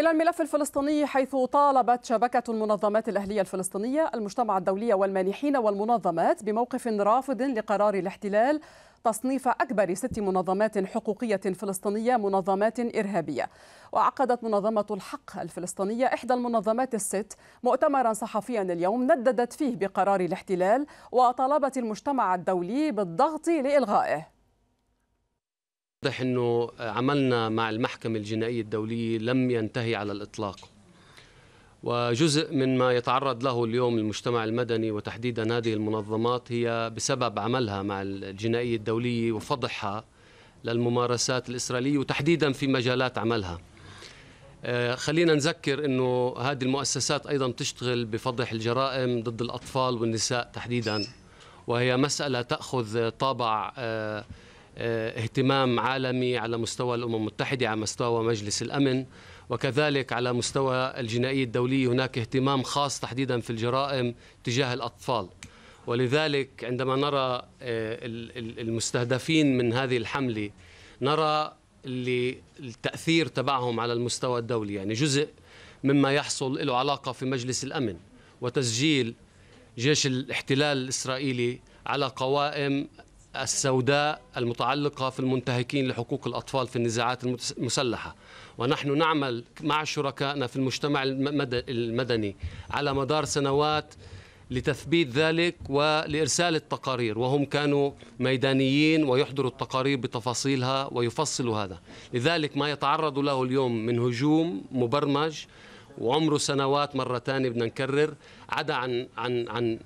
إلى الملف الفلسطيني حيث طالبت شبكة المنظمات الأهلية الفلسطينية المجتمع الدولي والمانحين والمنظمات بموقف رافض لقرار الاحتلال تصنيف أكبر ست منظمات حقوقية فلسطينية منظمات إرهابية وعقدت منظمة الحق الفلسطينية إحدى المنظمات الست مؤتمرا صحفيا اليوم نددت فيه بقرار الاحتلال وطالبت المجتمع الدولي بالضغط لإلغائه واضح انه عملنا مع المحكمه الجنائيه الدوليه لم ينتهي على الاطلاق وجزء من ما يتعرض له اليوم المجتمع المدني وتحديدا هذه المنظمات هي بسبب عملها مع الجنائيه الدوليه وفضحها للممارسات الاسرائيليه وتحديدا في مجالات عملها آه، خلينا نذكر انه هذه المؤسسات ايضا تشتغل بفضح الجرائم ضد الاطفال والنساء تحديدا وهي مساله تاخذ طابع آه، آه، اهتمام عالمي على مستوى الامم المتحده على مستوى مجلس الامن وكذلك على مستوى الجنائيه الدوليه هناك اهتمام خاص تحديدا في الجرائم تجاه الاطفال ولذلك عندما نرى آه، المستهدفين من هذه الحمله نرى اللي التاثير تبعهم على المستوى الدولي يعني جزء مما يحصل له علاقه في مجلس الامن وتسجيل جيش الاحتلال الاسرائيلي على قوائم السوداء المتعلقة في المنتهكين لحقوق الأطفال في النزاعات المسلحة ونحن نعمل مع شركائنا في المجتمع المدني على مدار سنوات لتثبيت ذلك ولإرسال التقارير وهم كانوا ميدانيين ويحضروا التقارير بتفاصيلها ويفصلوا هذا لذلك ما يتعرض له اليوم من هجوم مبرمج وعمره سنوات مرة ثانية بدنا نكرر عدا عن, عن, عن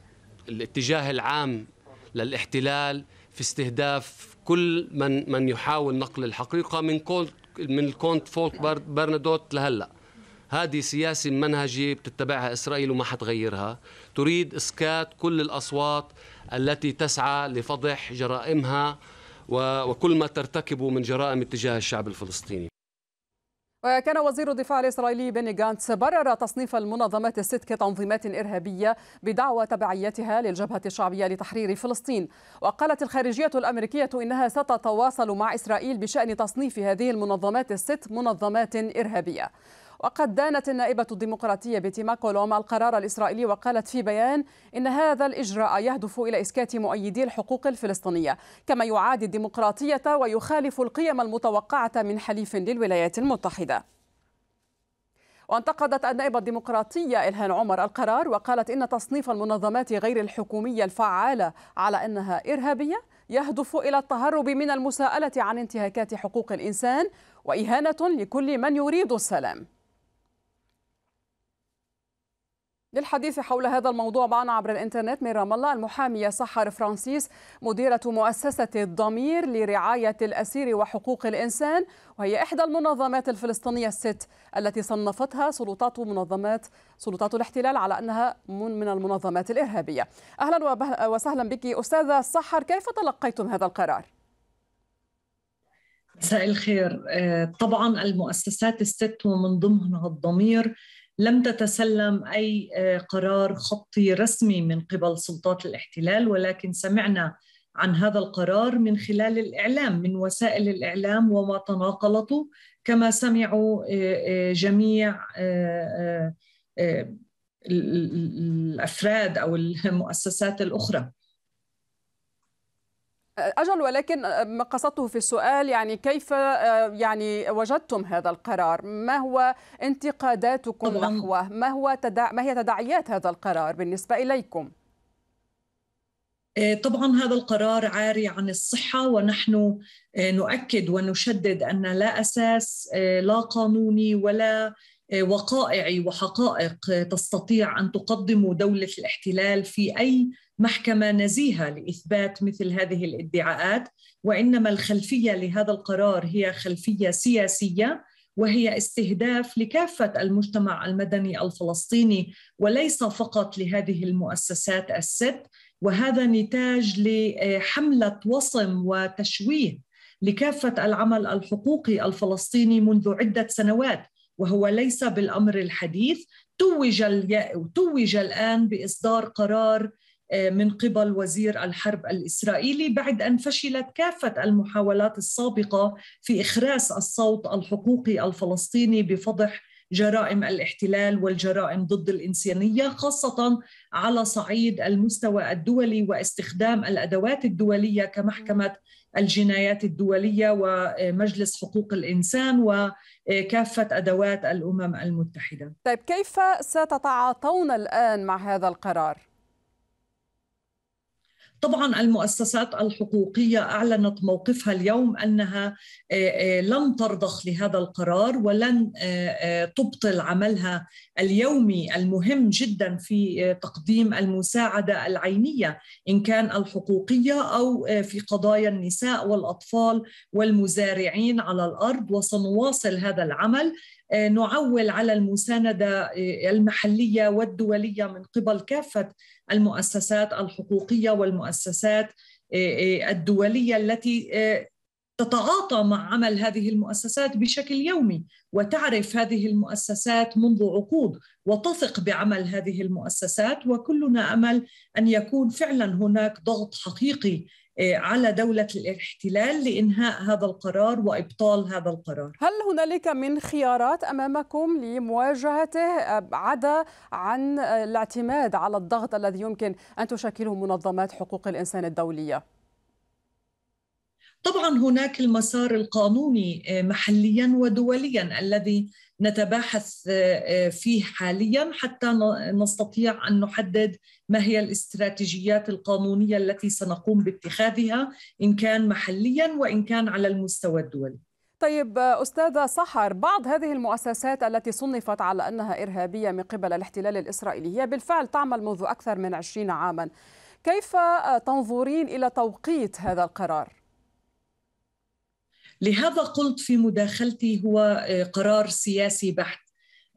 الاتجاه العام للاحتلال في استهداف كل من من يحاول نقل الحقيقه من كونت من الكونت فولك برنادوت لهلا هذه سياسة منهجية بتتبعها إسرائيل وما حتغيرها تريد إسكات كل الأصوات التي تسعى لفضح جرائمها وكل ما ترتكبه من جرائم اتجاه الشعب الفلسطيني وكان وزير الدفاع الإسرائيلي بني جانتس برر تصنيف المنظمات الست كتنظيمات إرهابية بدعوى تبعيتها للجبهة الشعبية لتحرير فلسطين وقالت الخارجية الأمريكية إنها ستتواصل مع إسرائيل بشأن تصنيف هذه المنظمات الست منظمات إرهابية وقد دانت النائبة الديمقراطية بيتيما كولوم القرار الإسرائيلي وقالت في بيان إن هذا الإجراء يهدف إلى إسكات مؤيدي الحقوق الفلسطينية كما يعادي الديمقراطية ويخالف القيم المتوقعة من حليف للولايات المتحدة وانتقدت النائبة الديمقراطية إلهان عمر القرار وقالت إن تصنيف المنظمات غير الحكومية الفعالة على أنها إرهابية يهدف إلى التهرب من المساءلة عن انتهاكات حقوق الإنسان وإهانة لكل من يريد السلام للحديث حول هذا الموضوع معنا عبر الانترنت من رام الله المحامية سحر فرانسيس مديرة مؤسسة الضمير لرعاية الأسير وحقوق الإنسان وهي إحدى المنظمات الفلسطينية الست التي صنفتها سلطات منظمات سلطات الاحتلال على أنها من المنظمات الإرهابية أهلا وسهلا بك أستاذة سحر كيف تلقيتم هذا القرار؟ مساء الخير آه، طبعا المؤسسات الست ومن ضمنها الضمير لم تتسلم اي آه، قرار خطي رسمي من قبل سلطات الاحتلال ولكن سمعنا عن هذا القرار من خلال الاعلام من وسائل الاعلام وما تناقلته كما سمعوا آه، آه، جميع الافراد او المؤسسات الاخرى أجل ولكن قصدته في السؤال يعني كيف آه، يعني وجدتم هذا القرار؟ ما هو انتقاداتكم نحوه؟ ما هو تدع... ما هي تداعيات هذا القرار بالنسبة إليكم؟ آه، طبعا هذا القرار عاري عن الصحة ونحن آه، نؤكد ونشدد أن لا أساس لا قانوني ولا وقائعي وحقائق تستطيع أن تقدم دولة الاحتلال في أي محكمه نزيهه لاثبات مثل هذه الادعاءات وانما الخلفيه لهذا القرار هي خلفيه سياسيه وهي استهداف لكافه المجتمع المدني الفلسطيني وليس فقط لهذه المؤسسات الست وهذا نتاج لحمله وصم وتشويه لكافه العمل الحقوقي الفلسطيني منذ عده سنوات وهو ليس بالامر الحديث توج توج الان باصدار قرار آه، من قبل وزير الحرب الاسرائيلي بعد ان فشلت كافه المحاولات السابقه في اخراس الصوت الحقوقي الفلسطيني بفضح جرائم الاحتلال والجرائم ضد الانسانيه خاصه على صعيد المستوى الدولي واستخدام الادوات الدوليه كمحكمه الجنايات الدوليه ومجلس حقوق الانسان وكافه ادوات الامم المتحده. طيب كيف ستتعاطون الان مع هذا القرار؟ طبعا المؤسسات الحقوقية أعلنت موقفها اليوم أنها آه، آه، لن ترضخ لهذا القرار ولن آه، تبطل عملها اليومي المهم جدا في تقديم المساعدة العينية إن كان الحقوقية أو في قضايا النساء والأطفال والمزارعين على الأرض وسنواصل هذا العمل آه، نعول على المساندة آه، المحلية والدولية من قبل كافة المؤسسات الحقوقية والمؤسسات آه، الدولية التي تتعاطى مع عمل هذه المؤسسات بشكل يومي وتعرف هذه المؤسسات منذ عقود وتثق بعمل هذه المؤسسات وكلنا امل ان يكون فعلا هناك ضغط حقيقي آه، على دولة الاحتلال لإنهاء هذا القرار وإبطال هذا القرار هل هنالك من خيارات أمامكم لمواجهته آه، عدا عن آه، الاعتماد على الضغط الذي يمكن أن تشكله منظمات حقوق الإنسان الدولية؟ طبعا هناك المسار القانوني آه، محليا ودوليا الذي نتباحث آه، آه، فيه حاليا حتى نستطيع ان نحدد ما هي الاستراتيجيات القانونيه التي سنقوم باتخاذها ان كان محليا وان كان على المستوى الدولي. طيب استاذه سحر بعض هذه المؤسسات التي صنفت على انها ارهابيه من قبل الاحتلال الاسرائيلي هي بالفعل تعمل منذ اكثر من 20 عاما. كيف تنظرين الى توقيت هذا القرار؟ لهذا قلت في مداخلتي هو آه، قرار سياسي بحت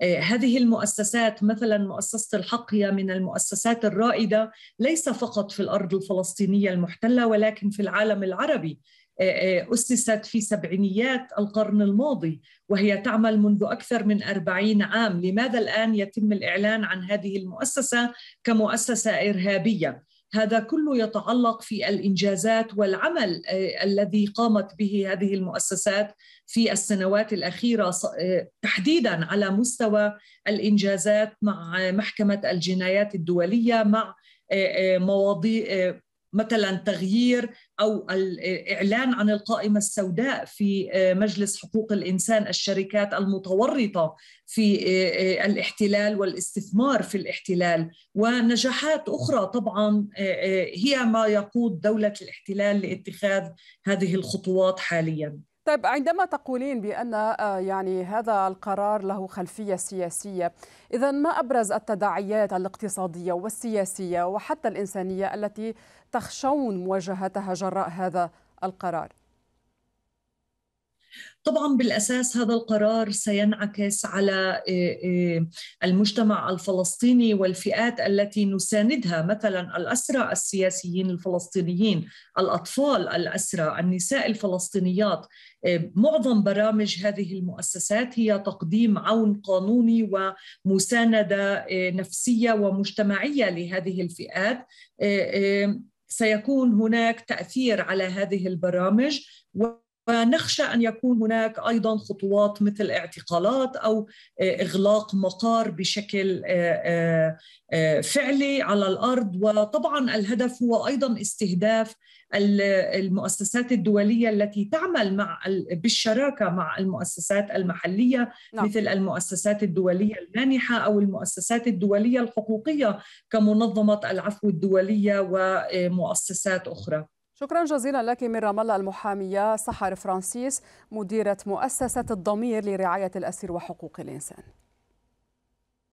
آه، هذه المؤسسات مثلا مؤسسه الحق هي من المؤسسات الرائده ليس فقط في الارض الفلسطينيه المحتله ولكن في العالم العربي آه، أسست في سبعينيات القرن الماضي وهي تعمل منذ أكثر من أربعين عام لماذا الآن يتم الإعلان عن هذه المؤسسة كمؤسسة إرهابية هذا كله يتعلق في الانجازات والعمل آه، الذي قامت به هذه المؤسسات في السنوات الاخيره آه، تحديدا على مستوى الانجازات مع محكمه الجنايات الدوليه مع آه، مواضيع مثلا تغيير او الاعلان عن القائمه السوداء في مجلس حقوق الانسان الشركات المتورطه في الاحتلال والاستثمار في الاحتلال ونجاحات اخرى طبعا هي ما يقود دوله الاحتلال لاتخاذ هذه الخطوات حاليا طيب عندما تقولين بأن آه، يعني هذا القرار له خلفية سياسية إذا ما أبرز التداعيات الاقتصادية والسياسية وحتى الإنسانية التي تخشون مواجهتها جراء هذا القرار؟ طبعا بالاساس هذا القرار سينعكس على آه، آه، المجتمع الفلسطيني والفئات التي نساندها مثلا الاسرى السياسيين الفلسطينيين، الاطفال الاسرى، النساء الفلسطينيات، آه، معظم برامج هذه المؤسسات هي تقديم عون قانوني ومسانده نفسيه ومجتمعيه لهذه الفئات سيكون هناك تاثير على هذه البرامج ونخشى ان يكون هناك ايضا خطوات مثل اعتقالات او آه، اغلاق مقار بشكل آه، آه، فعلي على الارض وطبعا الهدف هو ايضا استهداف المؤسسات الدوليه التي تعمل مع بالشراكه مع المؤسسات المحليه نعم. مثل المؤسسات الدوليه المانحه او المؤسسات الدوليه الحقوقيه كمنظمه العفو الدوليه ومؤسسات اخرى. شكرا جزيلا لك من رام الله المحامية سحر فرانسيس مديرة مؤسسة الضمير لرعاية الأسير وحقوق الإنسان